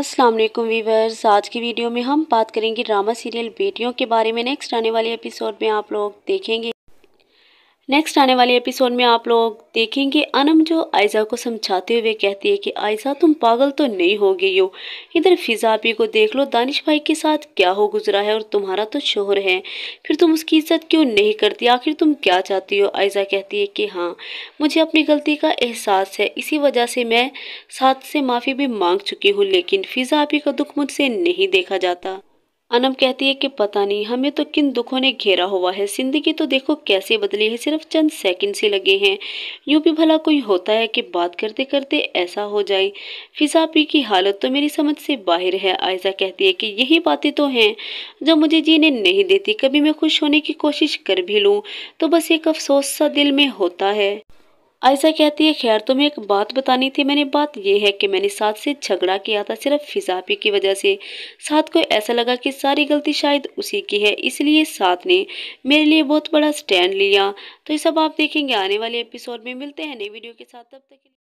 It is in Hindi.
अस्सलाम वालेकुम वीवर्स आज की वीडियो में हम बात करेंगे ड्रामा सीरियल बेटियों के बारे में नेक्स्ट आने वाले एपिसोड में आप लोग देखेंगे नेक्स्ट आने वाले एपिसोड में आप लोग देखेंगे अनम जो आयजा को समझाते हुए कहती है कि आयजा तुम पागल तो नहीं हो गई हो इधर फिजा भी को देख लो दानिश भाई के साथ क्या हो गुजरा है और तुम्हारा तो शोहर है फिर तुम उसकी इज्जत क्यों नहीं करती आखिर तुम क्या चाहती हो आयजा कहती है कि हाँ मुझे अपनी गलती का एहसास है इसी वजह से मैं साथ से माफ़ी भी मांग चुकी हूँ लेकिन फिजा आपी का दुख मुझसे नहीं देखा जाता अनम कहती है कि पता नहीं हमें तो किन दुखों ने घेरा हुआ है जिंदगी तो देखो कैसे बदली है सिर्फ चंद सेकंड से लगे हैं यूं भी भला कोई होता है कि बात करते करते ऐसा हो जाए फिजा पी की हालत तो मेरी समझ से बाहर है आयजा कहती है कि यही बातें तो हैं जो मुझे जीने नहीं देती कभी मैं खुश होने की कोशिश कर भी लूँ तो बस एक अफसोस सा दिल में होता है आयशा कहती है खैर तुम्हें एक बात बतानी थी मैंने बात यह है कि मैंने साथ से झगड़ा किया था सिर्फ फिजाफी की वजह से साथ को ऐसा लगा कि सारी गलती शायद उसी की है इसलिए साथ ने मेरे लिए बहुत बड़ा स्टैंड लिया तो ये सब आप देखेंगे आने वाले एपिसोड में मिलते हैं नई वीडियो के साथ तब तक